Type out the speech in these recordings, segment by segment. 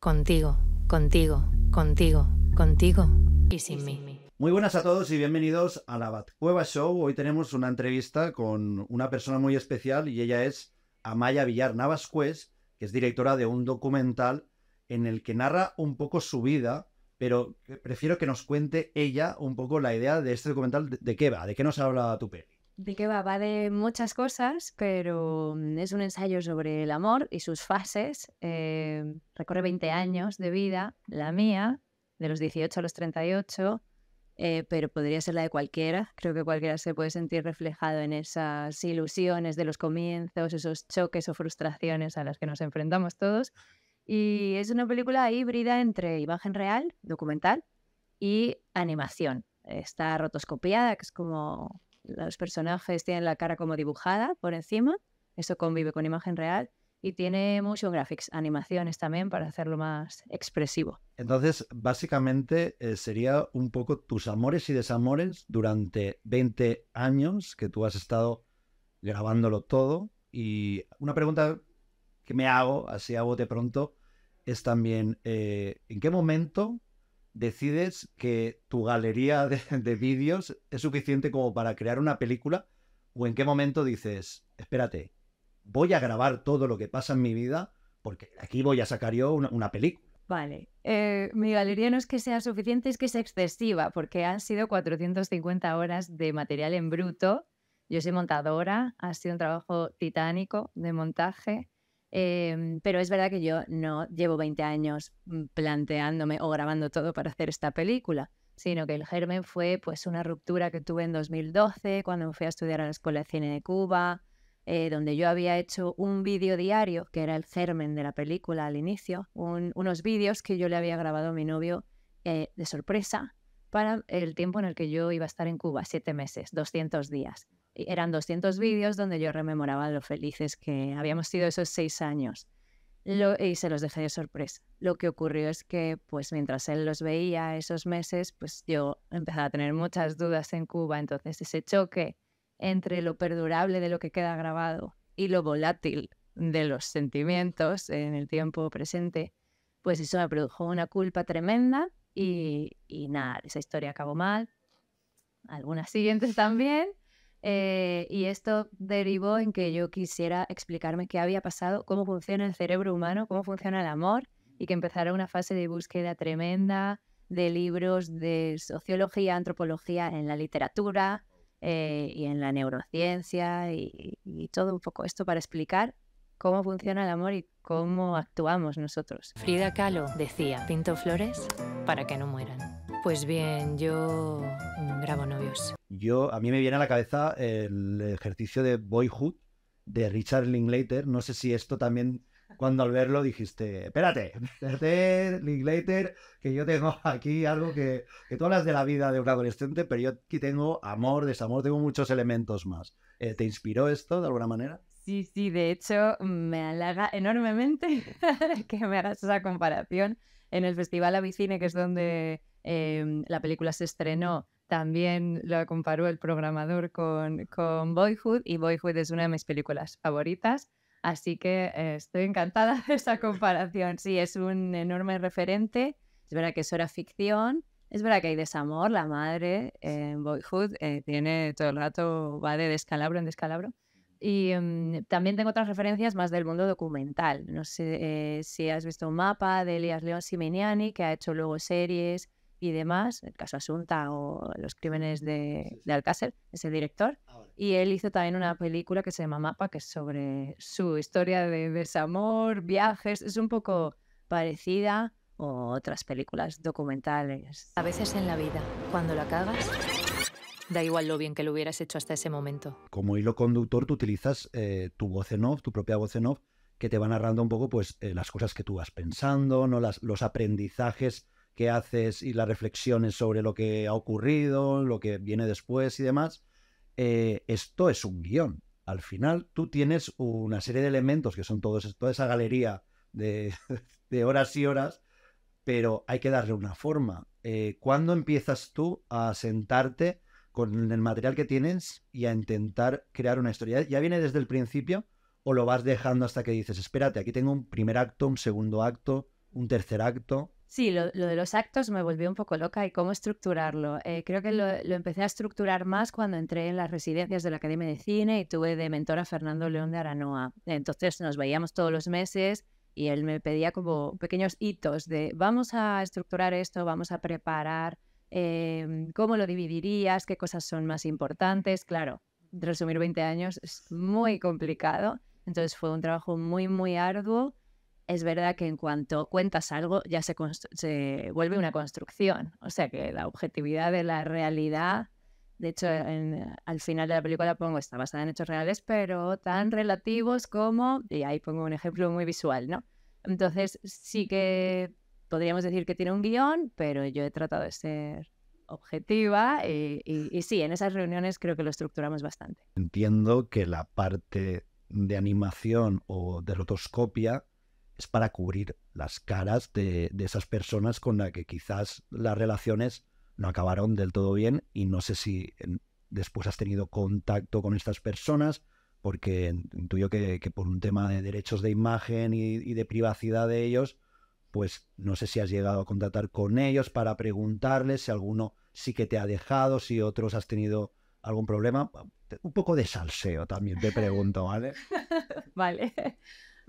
Contigo, contigo, contigo, contigo y sin, mí. Muy buenas a todos y bienvenidos a la Cueva Show. Hoy tenemos una entrevista con una persona muy especial y ella es Amaya Villar Navascués, que es directora de un documental en el que narra un poco su vida, pero prefiero que nos cuente ella un poco la idea de este documental, de qué va, de qué nos habla tu peli. ¿De qué va? Va de muchas cosas, pero mm, es un ensayo sobre el amor y sus fases. Eh, recorre 20 años de vida, la mía, de los 18 a los 38, eh, pero podría ser la de cualquiera. Creo que cualquiera se puede sentir reflejado en esas ilusiones de los comienzos, esos choques o frustraciones a las que nos enfrentamos todos. Y es una película híbrida entre imagen real, documental y animación. Está rotoscopiada, que es como los personajes tienen la cara como dibujada por encima, eso convive con imagen real y tiene motion graphics, animaciones también para hacerlo más expresivo. Entonces, básicamente eh, sería un poco tus amores y desamores durante 20 años que tú has estado grabándolo todo. Y una pregunta que me hago, así a bote pronto, es también, eh, ¿en qué momento decides que tu galería de, vídeos es suficiente como para crear una película? ¿O en qué momento dices, espérate, voy a grabar todo lo que pasa en mi vida porque aquí voy a sacar yo una, película? Vale, eh, mi galería no es que sea suficiente, es que es excesiva, porque han sido 450 horas de material en bruto. Yo soy montadora, ha sido un trabajo titánico de montaje. Em, pero es verdad que yo no llevo 20 años mm, planteándome o grabando todo para hacer esta película, sino que el germen fue pues una ruptura que tuve en 2012 cuando me fui a estudiar a la Escuela de Cine de Cuba, eh, donde yo había hecho un vídeo diario, que era el germen de la película al inicio, unos vídeos que yo le había grabado a mi novio eh, de sorpresa para el tiempo en el que yo iba a estar en Cuba, siete meses, 200 días eran 200 vídeos donde yo rememoraba lo felices que habíamos sido esos seis años. y se los dejé de sorpresa. Lo que ocurrió es que, pues mientras él los veía esos meses, pues yo empezaba a tener muchas dudas en Cuba. Entonces ese choque entre lo perdurable de lo que queda grabado y lo volátil de los sentimientos en el tiempo presente, pues eso me produjo una culpa tremenda y, y nada, esa historia acabó mal. Algunas siguientes también. Eh, y esto derivó en que yo quisiera explicarme qué había pasado, cómo funciona el cerebro humano, cómo funciona el amor, y que empezara una fase de búsqueda tremenda de libros de sociología, antropología en la literatura eh, y en la neurociencia y todo un poco esto para explicar cómo funciona el amor y cómo actuamos nosotros. Frida Kahlo decía, pinto flores para que no mueran. Pues bien, yo mm, grabo novios. Yo, a mí me viene a la cabeza el ejercicio de Boyhood de Richard Linklater. No sé si esto también, cuando al verlo dijiste, espérate, espérate, Linklater, que yo tengo aquí algo que, que tú hablas de la vida de un adolescente, pero yo aquí tengo amor, desamor, tengo muchos elementos más. Eh, ¿Te inspiró esto de alguna manera? Sí, sí, de hecho me halaga enormemente que me hagas esa comparación. En el Festival Avicine, que es donde em, la película se estrenó, también lo comparó el programador con, Boyhood y Boyhood es una de mis películas favoritas. Así que eh, estoy encantada de esa comparación. Sí, es un enorme referente. Es verdad que es hora ficción. Es verdad que hay desamor. La madre en Boyhood eh, tiene todo el rato, va de descalabro en descalabro. Y mm, también tengo otras referencias más del mundo documental. No sé eh, si has visto un mapa de Elías León Simeniani, que ha hecho luego series y demás, el caso Asunta o los crímenes de, de Alcácer, ese director. Ah, y él hizo también una película que se llama Mapa, que es sobre su historia de desamor, viajes, es un poco parecida a otras películas documentales. A veces en la vida, cuando la cagas, da igual lo bien que lo hubieras hecho hasta ese momento. Como hilo conductor, tú utilizas eh, tu voz en off, tu propia voz en off, que te va narrando un poco pues, eh, las cosas que tú vas pensando, ¿no? las, los aprendizajes que haces y las reflexiones sobre lo que ha ocurrido, lo que viene después y demás, eh, esto es un guión. Al final tú tienes una serie de elementos que son todos, toda esa galería de, horas y horas, pero hay que darle una forma. Eh, ¿Cuándo empiezas tú a sentarte con el material que tienes y a intentar crear una historia? ¿Ya viene desde el principio o lo vas dejando hasta que dices, espérate, aquí tengo un primer acto, un segundo acto, un tercer acto? Sí, lo, de los actos me volvió un poco loca y cómo estructurarlo. Eh, creo que lo, empecé a estructurar más cuando entré en las residencias de la Academia de Cine y tuve de mentor a Fernando León de Aranoa. Entonces nos veíamos todos los meses y él me pedía como pequeños hitos de vamos a estructurar esto, vamos a preparar, em, cómo lo dividirías, qué cosas son más importantes. Claro, resumir 20 años es muy complicado. Entonces fue un trabajo muy, muy arduo es verdad que en cuanto cuentas algo ya se, vuelve una construcción. O sea que la objetividad de la realidad, de hecho al final de la película pongo, está basada en hechos reales, pero tan relativos como, y ahí pongo un ejemplo muy visual, ¿no? Entonces sí que podríamos decir que tiene un guión, pero yo he tratado de ser objetiva y sí, en esas reuniones creo que lo estructuramos bastante. Entiendo que la parte de animación o de rotoscopia es para cubrir las caras de, esas personas con las que quizás las relaciones no acabaron del todo bien y no sé si después has tenido contacto con estas personas, porque intuyo que, por un tema de derechos de imagen y, y, de privacidad de ellos, pues no sé si has llegado a contactar con ellos para preguntarles si alguno sí que te ha dejado, si otros has tenido algún problema. Un poco de salseo también te pregunto, ¿vale? vale.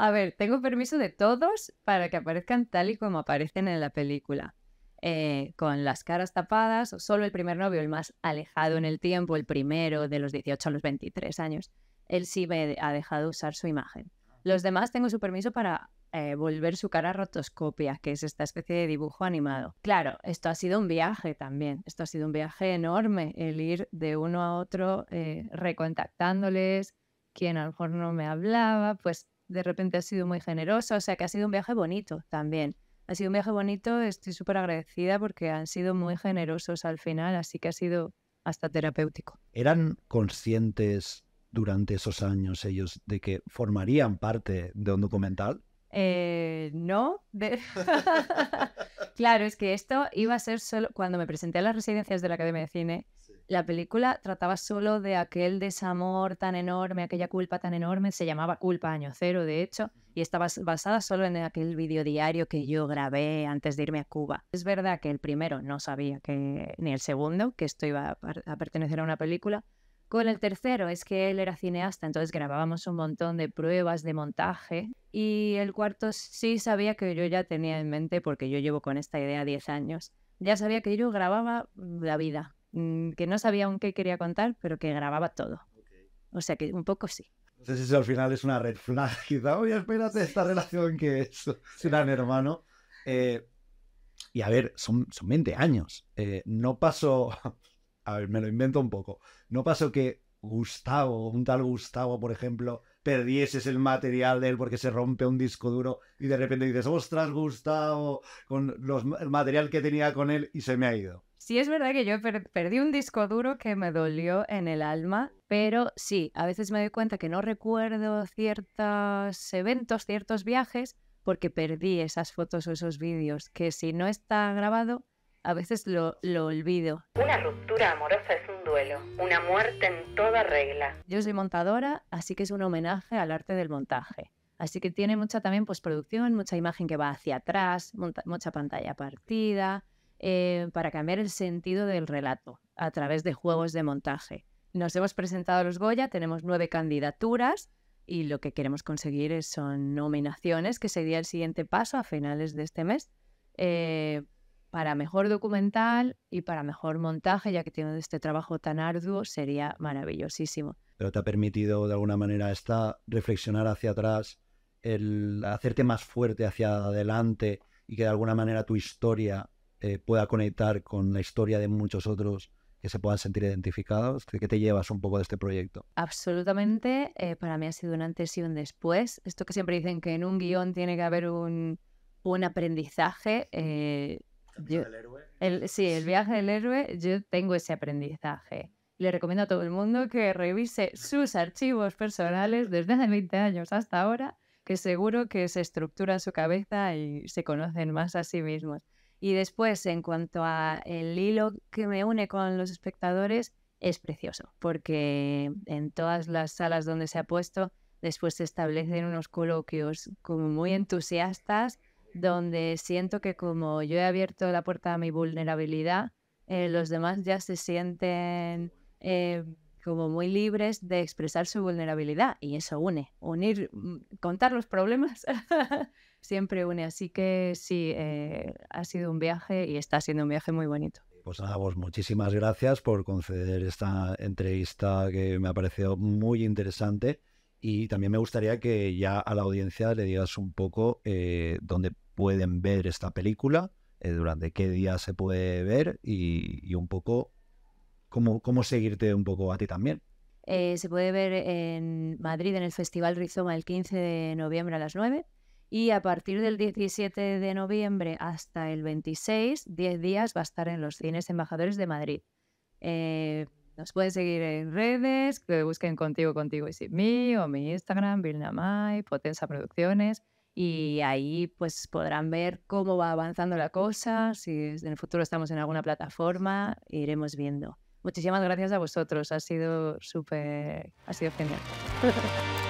A ver, tengo permiso de todos para que aparezcan tal y como aparecen en la película. Eh, con las caras tapadas, solo el primer novio, el más alejado en el tiempo, el primero de los 18 a los 23 años, él sí me ha dejado usar su imagen. Los demás tengo su permiso para eh, volver su cara a rotoscopia, que es esta especie de dibujo animado. Claro, esto ha sido un viaje también, esto ha sido un viaje enorme, el ir de uno a otro eh, recontactándoles, quien a lo mejor no me hablaba, pues de repente ha sido muy generosa, o sea que ha sido un viaje bonito también. Ha sido un viaje bonito, estoy súper agradecida porque han sido muy generosos al final, así que ha sido hasta terapéutico. ¿Eran conscientes durante esos años ellos de que formarían parte de un documental? Eh, no. claro, es que esto iba a ser solo cuando me presenté a las residencias de la Academia de Cine la película trataba solo de aquel desamor tan enorme, aquella culpa tan enorme, se llamaba Culpa Año Cero, de hecho, y estaba basada solo en aquel vídeo diario que yo grabé antes de irme a Cuba. Es verdad que el primero no sabía que, ni el segundo, que esto iba a, a pertenecer a una película. Con el tercero es que él era cineasta, entonces grabábamos un montón de pruebas de montaje. Y el cuarto sí sabía que yo ya tenía en mente, porque yo llevo con esta idea 10 años, ya sabía que yo grababa la vida, Mm, que no sabía aún qué quería contar, pero que grababa todo. O sea que un poco sí. No sé si eso al final es una red flag, quizá, oye, espérate, esta relación que es, es hermano. Eh, y a ver, son, son 20 años. Eh, no pasó, a ver, me lo invento un poco, no pasó que Gustavo, un tal Gustavo, por ejemplo, perdieses el material de él porque se rompe un disco duro y de repente dices, ostras, Gustavo, con el material que tenía con él y se me ha ido. Sí, es verdad que yo perdí un disco duro que me dolió en el alma, pero sí, a veces me doy cuenta que no recuerdo ciertos eventos, ciertos viajes, porque perdí esas fotos o esos vídeos, que si no está grabado, a veces lo, lo, olvido. Una ruptura amorosa es un duelo, una muerte en toda regla. Yo soy montadora, así que es un homenaje al arte del montaje. Así que tiene mucha también postproducción, pues, mucha imagen que va hacia atrás, mucha pantalla partida, eh, para cambiar el sentido del relato a través de juegos de montaje. Nos hemos presentado a los Goya, tenemos nueve candidaturas y lo que queremos conseguir es, son nominaciones, que sería el siguiente paso a finales de este mes, eh, para mejor documental y para mejor montaje, ya que tiene este trabajo tan arduo, sería maravillosísimo. Pero te ha permitido de alguna manera esta reflexionar hacia atrás, hacerte más fuerte hacia adelante y que de alguna manera tu historia eh, pueda conectar con la historia de muchos otros que se puedan sentir identificados? ¿Qué te llevas un poco de este proyecto? Absolutamente, eh, para mí ha sido un antes y un después. Esto que siempre dicen que en un guión tiene que haber un, un aprendizaje. Eh, yo, el, héroe. sí, el viaje del héroe, yo tengo ese aprendizaje. Le recomiendo a todo el mundo que revise sus archivos personales desde hace 20 años hasta ahora, que seguro que se estructura su cabeza y se conocen más a sí mismos. Y después, en cuanto a el hilo que me une con los espectadores, es precioso, porque en todas las salas donde se ha puesto, después se establecen unos coloquios como muy entusiastas, donde siento que como yo he abierto la puerta a mi vulnerabilidad, eh, los demás ya se sienten eh, como muy libres de expresar su vulnerabilidad y eso une, unir, mm. Mm, contar los problemas siempre une. Así que sí, eh, ha sido un viaje y está siendo un viaje muy bonito. Pues nada, vos muchísimas gracias por conceder esta entrevista que me ha parecido muy interesante y también me gustaría que ya a la audiencia le digas un poco eh, dónde pueden ver esta película, eh, durante qué día se puede ver y, y un poco cómo, seguirte un poco a ti también. Eh, se puede ver en Madrid en el Festival Rizoma el 15 de noviembre a las 9 y a partir del 17 de noviembre hasta el 26, 10 días va a estar en los cines embajadores de Madrid. Eh, nos pueden seguir en redes, que busquen contigo, contigo y sin mí, o mi Instagram, Vilnamay, Potenza Producciones, y ahí pues podrán ver cómo va avanzando la cosa, si en el futuro estamos en alguna plataforma, iremos viendo. Muchísimas gracias a vosotros, ha sido súper, ha sido genial.